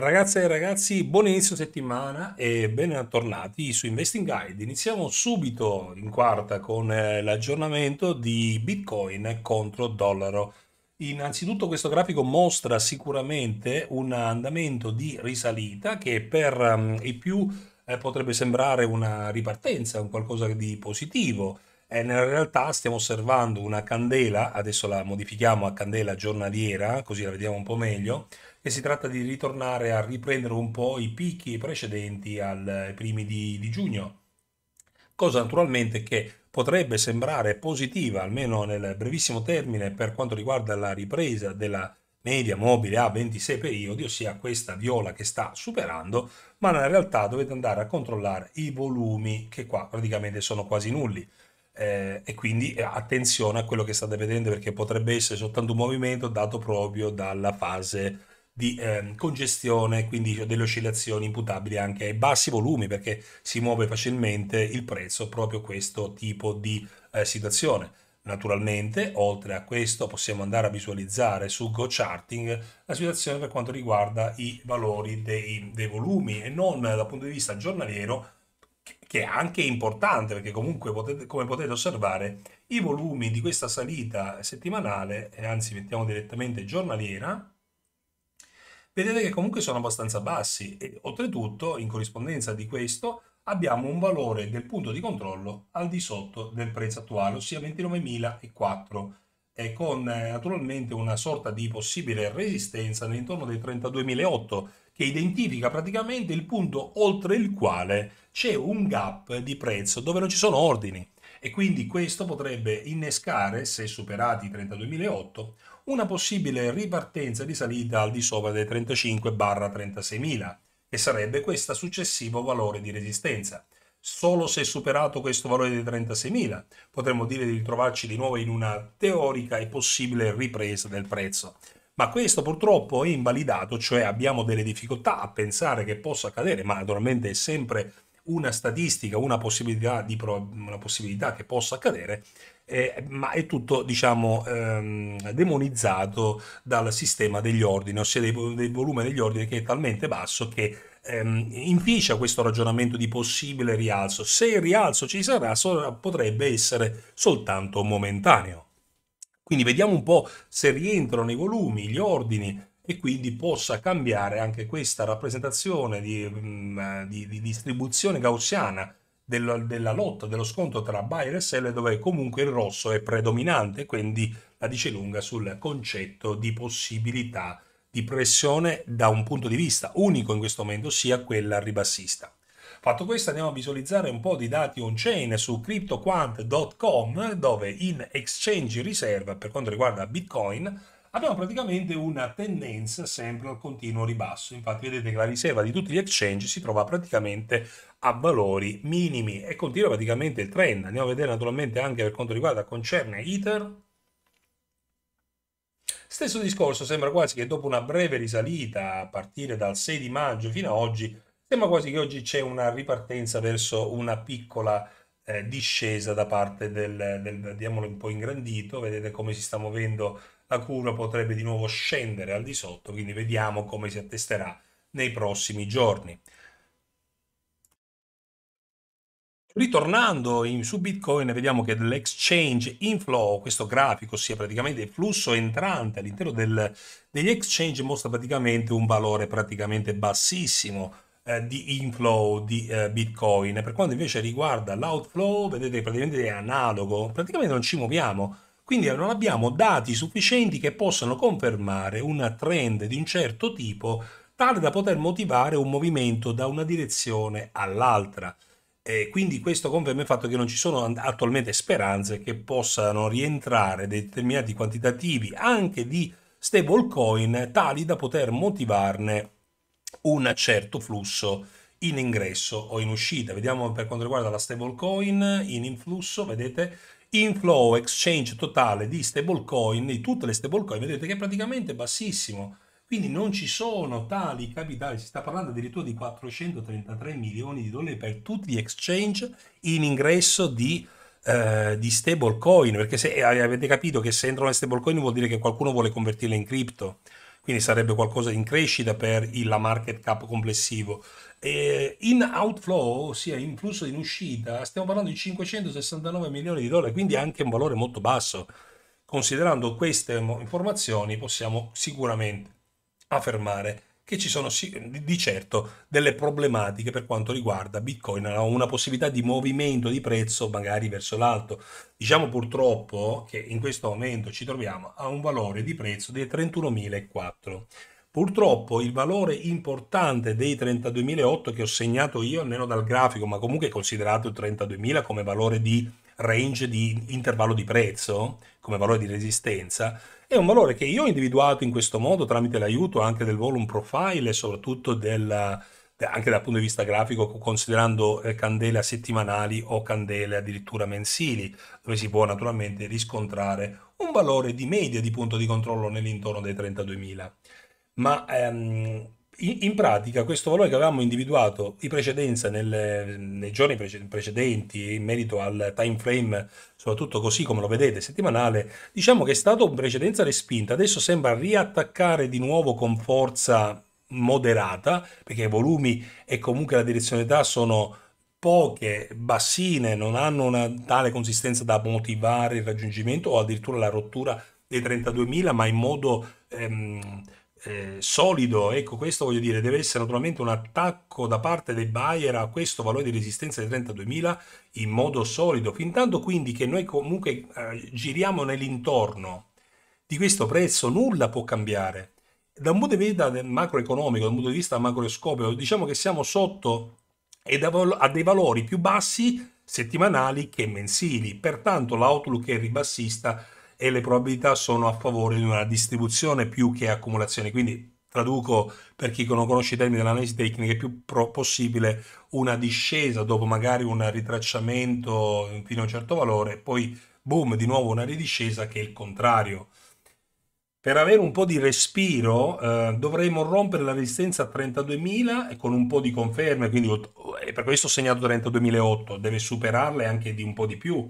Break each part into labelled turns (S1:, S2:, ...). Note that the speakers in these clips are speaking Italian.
S1: Ragazze e ragazzi, buon inizio settimana e bentornati su Investing Guide. Iniziamo subito in quarta con eh, l'aggiornamento di Bitcoin contro dollaro. Innanzitutto questo grafico mostra sicuramente un andamento di risalita che per ehm, i più eh, potrebbe sembrare una ripartenza, un qualcosa di positivo e eh, in realtà stiamo osservando una candela, adesso la modifichiamo a candela giornaliera, così la vediamo un po' meglio, e si tratta di ritornare a riprendere un po' i picchi precedenti ai primi di, di giugno, cosa naturalmente che potrebbe sembrare positiva, almeno nel brevissimo termine, per quanto riguarda la ripresa della media mobile a 26 periodi, ossia questa viola che sta superando, ma nella realtà dovete andare a controllare i volumi che qua praticamente sono quasi nulli eh, e quindi eh, attenzione a quello che state vedendo perché potrebbe essere soltanto un movimento dato proprio dalla fase di eh, congestione, quindi delle oscillazioni imputabili anche ai bassi volumi perché si muove facilmente il prezzo proprio questo tipo di eh, situazione. Naturalmente, oltre a questo, possiamo andare a visualizzare su GoCharting la situazione per quanto riguarda i valori dei, dei volumi e non dal punto di vista giornaliero, che è anche importante perché comunque potete, come potete osservare i volumi di questa salita settimanale, anzi mettiamo direttamente giornaliera, vedete che comunque sono abbastanza bassi e oltretutto in corrispondenza di questo abbiamo un valore del punto di controllo al di sotto del prezzo attuale, ossia 29.004 e con eh, naturalmente una sorta di possibile resistenza nell'intorno dei 32.008 che identifica praticamente il punto oltre il quale c'è un gap di prezzo dove non ci sono ordini e quindi questo potrebbe innescare, se superati i 32.008, una possibile ripartenza di salita al di sopra dei 35-36.000, che sarebbe questo successivo valore di resistenza. Solo se superato questo valore dei 36.000 potremmo dire di ritrovarci di nuovo in una teorica e possibile ripresa del prezzo ma questo purtroppo è invalidato, cioè abbiamo delle difficoltà a pensare che possa accadere, ma naturalmente è sempre una statistica, una possibilità, di, una possibilità che possa accadere, eh, ma è tutto diciamo ehm, demonizzato dal sistema degli ordini, ossia del, del volume degli ordini che è talmente basso che ehm, inficia questo ragionamento di possibile rialzo. Se il rialzo ci sarà, potrebbe essere soltanto momentaneo. Quindi vediamo un po' se rientrano i volumi, gli ordini e quindi possa cambiare anche questa rappresentazione di, mm, eh, di, di distribuzione gaussiana della, della, lotta, dello scontro tra buyer e seller dove comunque il rosso è predominante, quindi la dice lunga sul concetto di possibilità di pressione da un punto di vista unico in questo momento, sia quella ribassista. Fatto questo andiamo a visualizzare un po' di dati on-chain su CryptoQuant.com dove in exchange riserva per quanto riguarda Bitcoin abbiamo praticamente una tendenza sempre al continuo ribasso. Infatti vedete che la riserva di tutti gli exchange si trova praticamente a valori minimi e continua praticamente il trend. Andiamo a vedere naturalmente anche per quanto riguarda concerne Ether. Stesso discorso, sembra quasi che dopo una breve risalita a partire dal 6 di maggio fino ad oggi Sembra quasi che oggi c'è una ripartenza verso una piccola eh, discesa da parte del, del, vediamolo un po' ingrandito, vedete come si sta muovendo la curva, potrebbe di nuovo scendere al di sotto, quindi vediamo come si attesterà nei prossimi giorni. Ritornando in, su Bitcoin vediamo che l'exchange inflow, questo grafico, sia praticamente il flusso entrante all'interno degli exchange mostra praticamente un valore praticamente bassissimo, eh, di inflow di eh, Bitcoin. Per quanto invece riguarda l'outflow, vedete praticamente è analogo, praticamente non ci muoviamo. Quindi non abbiamo dati sufficienti che possano confermare un trend di un certo tipo tale da poter motivare un movimento da una direzione all'altra. E quindi questo conferma il fatto che non ci sono attualmente speranze che possano rientrare determinati quantitativi anche di stable coin tali da poter motivarne un certo flusso in ingresso o in uscita. Vediamo per quanto riguarda la stablecoin, in influsso, vedete, inflow exchange totale di stablecoin, di tutte le stablecoin, vedete che è praticamente bassissimo. Quindi non ci sono tali capitali, si sta parlando addirittura di 433 milioni di dollari per tutti gli exchange in ingresso di, eh, di stablecoin, perché se eh, avete capito che se entrano le stablecoin vuol dire che qualcuno vuole convertirle in cripto quindi sarebbe qualcosa in crescita per la market cap complessivo. E in outflow, ossia in flusso in uscita, stiamo parlando di 569 milioni di dollari, quindi anche un valore molto basso. Considerando queste informazioni possiamo sicuramente affermare che ci sono di certo delle problematiche per quanto riguarda Bitcoin, una possibilità di movimento di prezzo magari verso l'alto. Diciamo purtroppo che in questo momento ci troviamo a un valore di prezzo dei 31.004. Purtroppo il valore importante dei 32.008 che ho segnato io, almeno dal grafico, ma comunque considerato 32.000 come valore di range di intervallo di prezzo, come valore di resistenza, è un valore che io ho individuato in questo modo tramite l'aiuto anche del volume profile e soprattutto del, anche dal punto di vista grafico, considerando eh, candele settimanali o candele addirittura mensili, dove si può naturalmente riscontrare un valore di media di punto di controllo nell'intorno dei 32.000. Ma ehm, in pratica questo valore che avevamo individuato in precedenza nel, nei giorni precedenti in merito al time frame, soprattutto così come lo vedete, settimanale, diciamo che è stato in precedenza respinta, adesso sembra riattaccare di nuovo con forza moderata, perché i volumi e comunque la direzionalità sono poche, bassine, non hanno una tale consistenza da motivare il raggiungimento o addirittura la rottura dei 32.000, ma in modo... Ehm, eh, solido, ecco questo voglio dire, deve essere naturalmente un attacco da parte dei buyer a questo valore di resistenza di 32.000 in modo solido, fintanto quindi che noi comunque eh, giriamo nell'intorno di questo prezzo nulla può cambiare. Da un punto di vista macroeconomico, da un punto di vista macroscopico, diciamo che siamo sotto e a dei valori più bassi settimanali che mensili, pertanto l'outlook è ribassista e le probabilità sono a favore di una distribuzione più che accumulazione. Quindi traduco per chi non conosce i termini dell'analisi tecnica, è più possibile una discesa dopo magari un ritracciamento fino a un certo valore poi boom, di nuovo una ridiscesa che è il contrario. Per avere un po' di respiro eh, dovremo rompere la resistenza a 32.000 e con un po' di conferme, quindi per questo ho segnato 32.008, deve superarle anche di un po' di più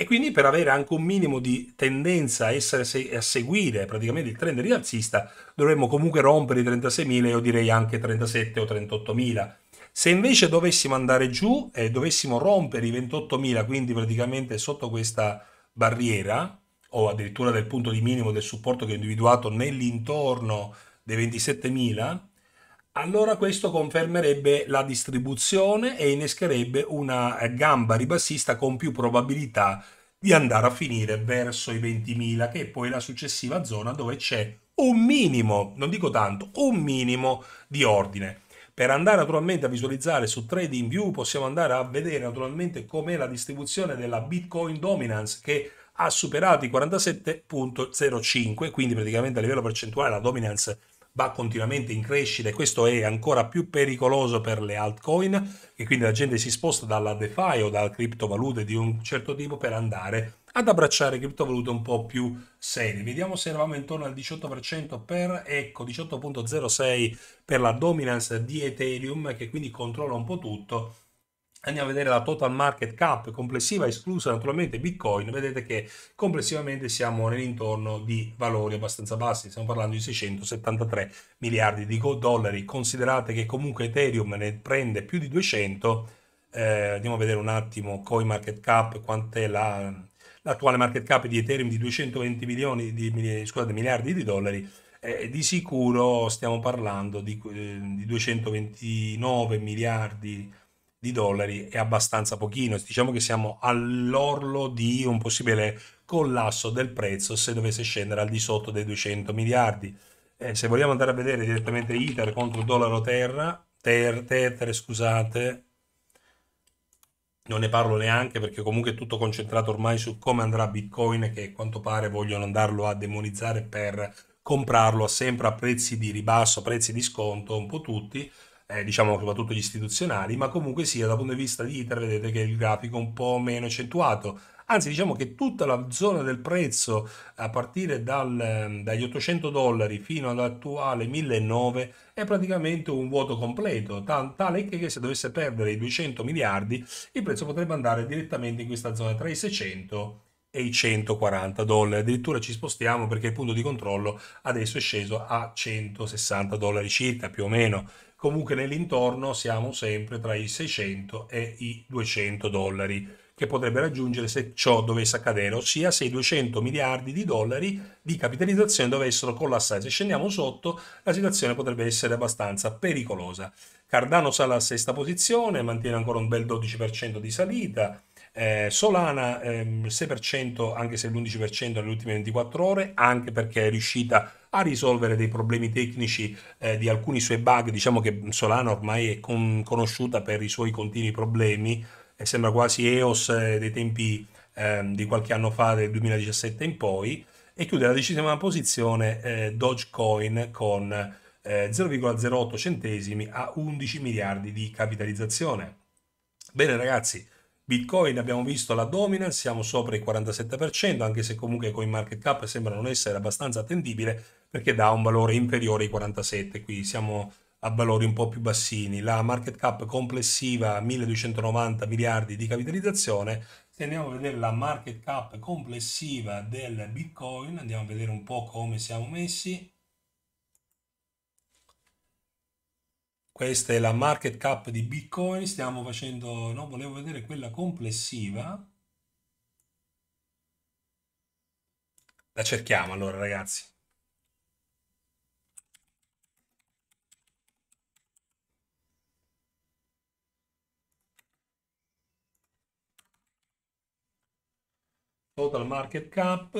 S1: e quindi per avere anche un minimo di tendenza a, essere, a seguire praticamente il trend rialzista, dovremmo comunque rompere i 36.000, io direi anche 37 o 38.000. Se invece dovessimo andare giù e dovessimo rompere i 28.000, quindi praticamente sotto questa barriera, o addirittura del punto di minimo del supporto che ho individuato nell'intorno dei 27.000, allora questo confermerebbe la distribuzione e innescherebbe una gamba ribassista con più probabilità di andare a finire verso i 20.000, che è poi la successiva zona dove c'è un minimo, non dico tanto, un minimo di ordine. Per andare naturalmente a visualizzare su TradingView possiamo andare a vedere naturalmente com'è la distribuzione della Bitcoin Dominance che ha superato i 47.05, quindi praticamente a livello percentuale la dominance va continuamente in crescita e questo è ancora più pericoloso per le altcoin e quindi la gente si sposta dalla DeFi o da criptovalute di un certo tipo per andare ad abbracciare criptovalute un po' più serie. Vediamo se eravamo intorno al 18% per, ecco, 18.06 per la dominance di Ethereum che quindi controlla un po' tutto andiamo a vedere la total market cap complessiva, esclusa naturalmente Bitcoin, vedete che complessivamente siamo nell'intorno di valori abbastanza bassi, stiamo parlando di 673 miliardi di dollari, considerate che comunque Ethereum ne prende più di 200, eh, andiamo a vedere un attimo coin market cap quant'è la, l'attuale market cap di Ethereum di 220 milioni di, scusate, miliardi di dollari, eh, di sicuro stiamo parlando di, eh, di 229 miliardi di dollari è abbastanza pochino, diciamo che siamo all'orlo di un possibile collasso del prezzo se dovesse scendere al di sotto dei 200 miliardi. Eh, se vogliamo andare a vedere direttamente ITER contro dollaro terra, ter, Tether, scusate, non ne parlo neanche perché comunque è tutto concentrato ormai su come andrà Bitcoin che a quanto pare vogliono andarlo a demonizzare per comprarlo sempre a prezzi di ribasso, prezzi di sconto, un po' tutti, eh, diciamo soprattutto gli istituzionali, ma comunque sia dal punto di vista di ITER vedete che il grafico è un po' meno accentuato, anzi diciamo che tutta la zona del prezzo a partire dal, ehm, dagli 800 dollari fino all'attuale 1009 è praticamente un vuoto completo, tale che se dovesse perdere i 200 miliardi il prezzo potrebbe andare direttamente in questa zona tra i 600 e i 140 dollari addirittura ci spostiamo perché il punto di controllo adesso è sceso a 160 dollari circa più o meno comunque nell'intorno siamo sempre tra i 600 e i 200 dollari che potrebbe raggiungere se ciò dovesse accadere, ossia se i 200 miliardi di dollari di capitalizzazione dovessero collassare. Se scendiamo sotto, la situazione potrebbe essere abbastanza pericolosa. Cardano sale alla sesta posizione, mantiene ancora un bel 12% di salita, eh, Solana ehm, 6%, anche se l'11% nelle ultime 24 ore, anche perché è riuscita a risolvere dei problemi tecnici eh, di alcuni suoi bug. Diciamo che Solana ormai è con- conosciuta per i suoi continui problemi e sembra quasi EOS eh, dei tempi ehm, di qualche anno fa, del 2017 in poi. E chiude la decima posizione eh, Dogecoin con 0,08 eh, centesimi a 11 miliardi di capitalizzazione. Bene ragazzi, Bitcoin abbiamo visto la dominance, siamo sopra il 47%, anche se comunque con i market cap sembra non essere abbastanza attendibile perché dà un valore inferiore ai 47, qui siamo a valori un po' più bassini. La market cap complessiva 1290 miliardi di capitalizzazione. Se andiamo a vedere la market cap complessiva del Bitcoin, andiamo a vedere un po' come siamo messi. Questa è la market cap di Bitcoin, stiamo facendo, no, volevo vedere quella complessiva. La cerchiamo allora, ragazzi. Total market cap.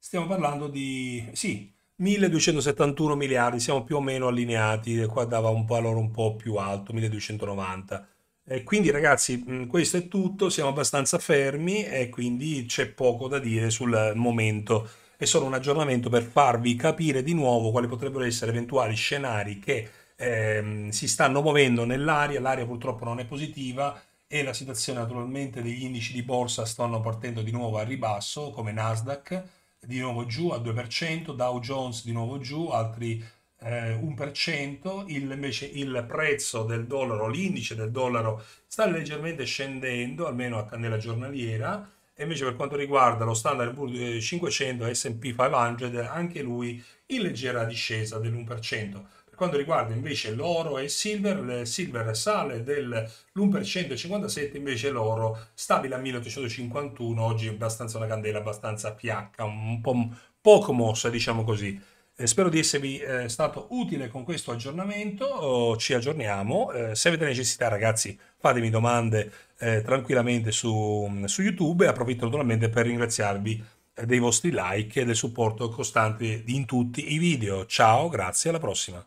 S1: Stiamo parlando di... sì, 1271 miliardi, siamo più o meno allineati, qua dava un valore un po' più alto, 1290. E quindi ragazzi, questo è tutto, siamo abbastanza fermi e quindi c'è poco da dire sul momento. È solo un aggiornamento per farvi capire di nuovo quali potrebbero essere eventuali scenari che ehm, si stanno muovendo nell'aria, l'aria purtroppo non è positiva e la situazione naturalmente degli indici di borsa stanno partendo di nuovo a ribasso come Nasdaq di nuovo giù al 2%, Dow Jones di nuovo giù, altri eh, 1%, il, invece il prezzo del dollaro, l'indice del dollaro sta leggermente scendendo, almeno a candela giornaliera, e invece per quanto riguarda lo standard 500 S&P 500, anche lui in leggera discesa dell'1% quanto riguarda invece l'oro e il silver, il silver sale dell'1,57, invece l'oro stabile a 1851, oggi è abbastanza una candela abbastanza piacca, un po' poco mossa diciamo così. Eh, spero di esservi eh, stato utile con questo aggiornamento, oh, ci aggiorniamo, eh, se avete necessità ragazzi fatemi domande tranquillamente su, mm, su YouTube e approfitto naturalmente per ringraziarvi dei vostri like e del supporto costante in tutti i video. Ciao, grazie, alla prossima.